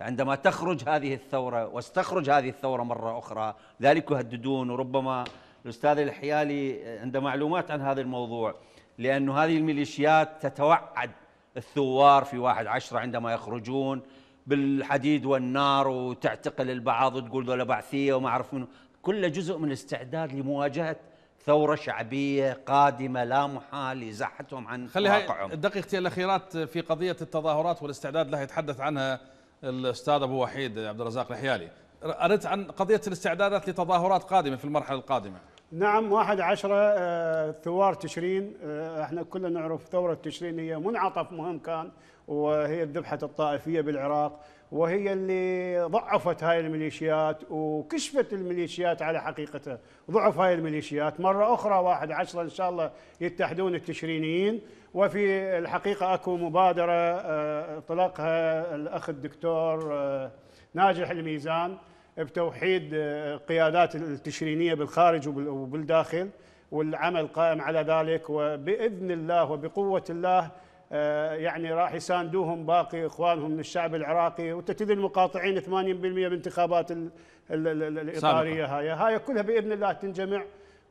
[SPEAKER 3] عندما تخرج هذه الثورة واستخرج هذه الثورة مرة أخرى ذلك يهددون وربما الأستاذ الحيالي عنده معلومات عن هذا الموضوع لأن هذه الميليشيات تتوعد الثوار في واحد عشرة عندما يخرجون بالحديد والنار وتعتقل البعض وتقول ذولا بعثية وما أعرف منه كل جزء من الاستعداد لمواجهة ثورة شعبية قادمة لا محال لزحتهم عن خليها واقعهم الدقيقتين الأخيرات في قضية
[SPEAKER 1] التظاهرات والاستعداد لها يتحدث عنها الأستاذ أبو وحيد عبد الرزاق الحيالي أردت عن قضية الاستعدادات لتظاهرات قادمة في المرحلة القادمة
[SPEAKER 4] نعم واحد عشرة آه، ثوار تشرين آه، احنا كلنا نعرف ثورة تشرين هي منعطف مهم كان وهي الذبحة الطائفية بالعراق وهي اللي ضعفت هاي الميليشيات وكشفت الميليشيات على حقيقتها ضعف هاي الميليشيات مرة أخرى واحد عشرة إن شاء الله يتحدون التشرينيين وفي الحقيقة أكو مبادرة آه، طلقها الأخ الدكتور ناجح الميزان بتوحيد آه، قيادات التشرينيه بالخارج وبالداخل والعمل قائم على ذلك وباذن الله وبقوه الله آه، يعني راح يساندوهم باقي اخوانهم من الشعب العراقي وتتذي المقاطعين 80% بانتخابات الاطاريه هاي هاي كلها باذن الله تنجمع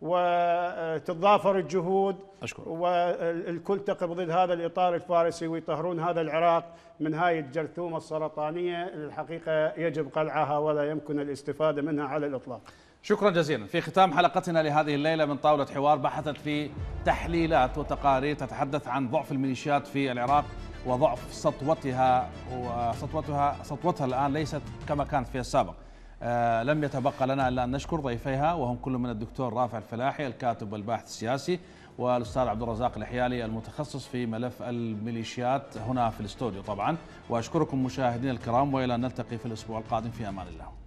[SPEAKER 4] وتتضافر الجهود أشكر. والكل تقف ضد هذا الإطار الفارسي ويطهرون هذا العراق من هاي الجرثومة السرطانية الحقيقة يجب قلعها ولا يمكن الاستفادة منها على الإطلاق
[SPEAKER 1] شكرا جزيلا في ختام حلقتنا لهذه الليلة من طاولة حوار بحثت في تحليلات وتقارير تتحدث عن ضعف الميليشيات في العراق وضعف سطوتها وسطوتها سطوتها الآن ليست كما كانت في السابق آه، لم يتبقى لنا الا ان نشكر ضيفيها وهم كل من الدكتور رافع الفلاحي الكاتب والباحث السياسي والاستاذ عبد الرزاق الاحيالي المتخصص في ملف الميليشيات هنا في الاستوديو طبعا واشكركم مشاهدينا الكرام والى ان نلتقي في الاسبوع القادم في امان الله